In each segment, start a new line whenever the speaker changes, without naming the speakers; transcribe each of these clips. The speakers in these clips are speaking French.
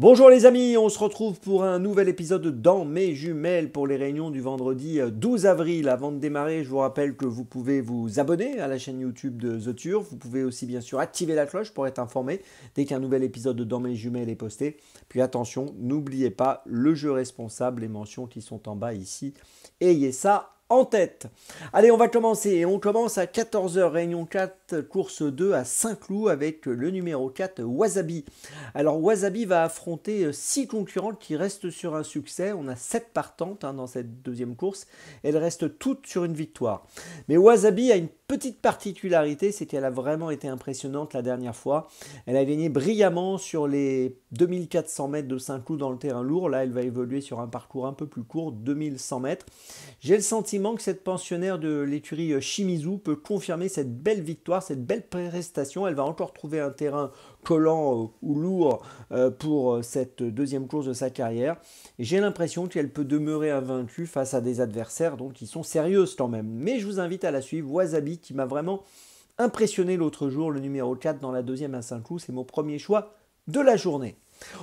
Bonjour les amis, on se retrouve pour un nouvel épisode dans mes jumelles pour les réunions du vendredi 12 euh, avril. Avant de démarrer, je vous rappelle que vous pouvez vous abonner à la chaîne YouTube de The Turf. Vous pouvez aussi bien sûr activer la cloche pour être informé dès qu'un nouvel épisode de dans mes jumelles est posté. Puis attention, n'oubliez pas le jeu responsable, les mentions qui sont en bas ici. Ayez ça en tête. Allez, on va commencer et on commence à 14h réunion 4 course 2 à Saint-Cloud avec le numéro 4 Wasabi. Alors Wasabi va affronter 6 euh, concurrentes qui restent sur un succès. On a 7 partantes hein, dans cette deuxième course. Elles restent toutes sur une victoire. Mais Wasabi a une petite particularité, c'est qu'elle a vraiment été impressionnante la dernière fois. Elle a gagné brillamment sur les 2400 mètres de Saint-Cloud dans le terrain lourd. Là, elle va évoluer sur un parcours un peu plus court, 2100 mètres. J'ai le sentiment que cette pensionnaire de l'écurie Shimizu peut confirmer cette belle victoire cette belle prestation. Elle va encore trouver un terrain collant euh, ou lourd euh, pour euh, cette deuxième course de sa carrière. j'ai l'impression qu'elle peut demeurer invaincue face à des adversaires donc qui sont sérieuses quand même. Mais je vous invite à la suivre. Wasabi qui m'a vraiment impressionné l'autre jour, le numéro 4 dans la deuxième à Saint-Cloud. C'est mon premier choix de la journée.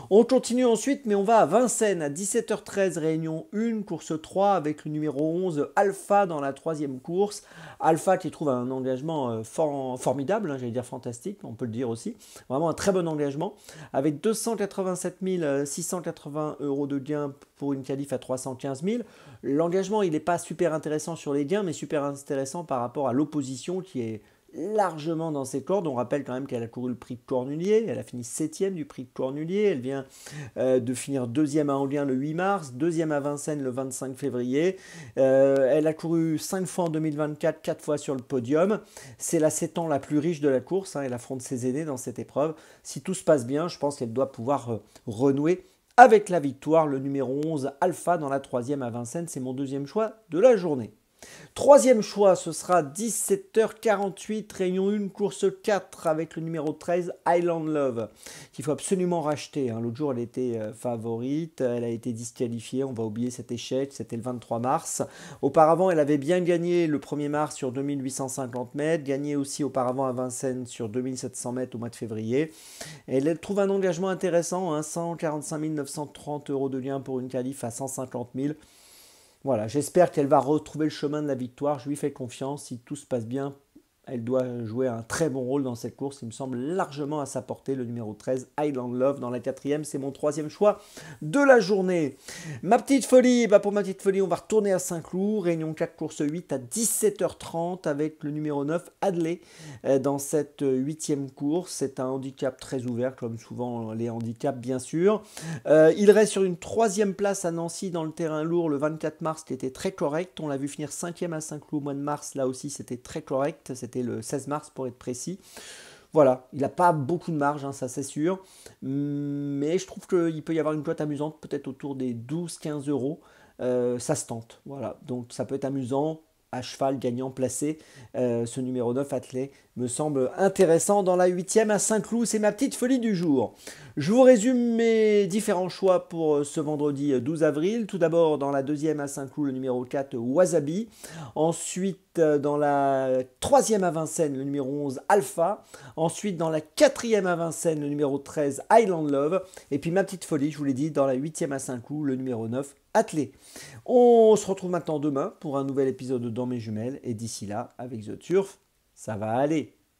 On continue ensuite, mais on va à Vincennes à 17h13, réunion 1, course 3, avec le numéro 11 Alpha dans la troisième course. Alpha qui trouve un engagement euh, formidable, hein, j'allais dire fantastique, on peut le dire aussi. Vraiment un très bon engagement, avec 287 680 euros de gains pour une calife à 315 000. L'engagement, il n'est pas super intéressant sur les gains, mais super intéressant par rapport à l'opposition qui est largement dans ses cordes. On rappelle quand même qu'elle a couru le prix Cornulier, elle a fini septième du prix Cornulier, elle vient euh, de finir deuxième à Anglien le 8 mars, deuxième à Vincennes le 25 février. Euh, elle a couru 5 fois en 2024, 4 fois sur le podium. C'est la 7 ans la plus riche de la course, hein. elle affronte ses aînés dans cette épreuve. Si tout se passe bien, je pense qu'elle doit pouvoir euh, renouer avec la victoire, le numéro 11 Alpha dans la troisième à Vincennes, c'est mon deuxième choix de la journée. Troisième choix, ce sera 17h48, Réunion 1, course 4 avec le numéro 13, Island Love, qu'il faut absolument racheter. Hein. L'autre jour, elle était euh, favorite, elle a été disqualifiée, on va oublier cet échec, c'était le 23 mars. Auparavant, elle avait bien gagné le 1er mars sur 2850 mètres, gagné aussi auparavant à Vincennes sur 2700 m au mois de février. Elle, trouve un engagement intéressant, 145 hein, 930 euros de lien pour une qualif à 150 000. Voilà, j'espère qu'elle va retrouver le chemin de la victoire. Je lui fais confiance. Si tout se passe bien elle doit jouer un très bon rôle dans cette course. Il me semble largement à sa portée. Le numéro 13, Highland Love, dans la quatrième. C'est mon troisième choix de la journée. Ma petite folie, bah, pour ma petite folie, on va retourner à Saint-Cloud. Réunion 4, course 8 à 17h30 avec le numéro 9, Adley, euh, dans cette huitième course. C'est un handicap très ouvert, comme souvent les handicaps, bien sûr. Euh, il reste sur une troisième place à Nancy dans le terrain lourd le 24 mars, qui était très correct. On l'a vu finir cinquième à Saint-Cloud au mois de mars. Là aussi, c'était très correct. C'était le 16 mars pour être précis. Voilà, il n'a pas beaucoup de marge, hein, ça c'est sûr. Mais je trouve qu'il peut y avoir une cote amusante, peut-être autour des 12-15 euros. Euh, ça se tente, voilà. Donc ça peut être amusant, à cheval gagnant placé. Euh, ce numéro 9 attelé me semble intéressant dans la huitième à Saint-Cloud. C'est ma petite folie du jour. Je vous résume mes différents choix pour euh, ce vendredi 12 euh, avril. Tout d'abord, dans la deuxième à Saint-Cloud, le numéro 4, Wasabi. Ensuite, euh, dans la troisième à Vincennes, le numéro 11, Alpha. Ensuite, dans la quatrième à Vincennes, le numéro 13, Island Love. Et puis, ma petite folie, je vous l'ai dit, dans la huitième à Saint-Cloud, le numéro 9, Attelé. On se retrouve maintenant demain pour un nouvel épisode de dans mes jumelles. Et d'ici là, avec The Turf, ça va aller.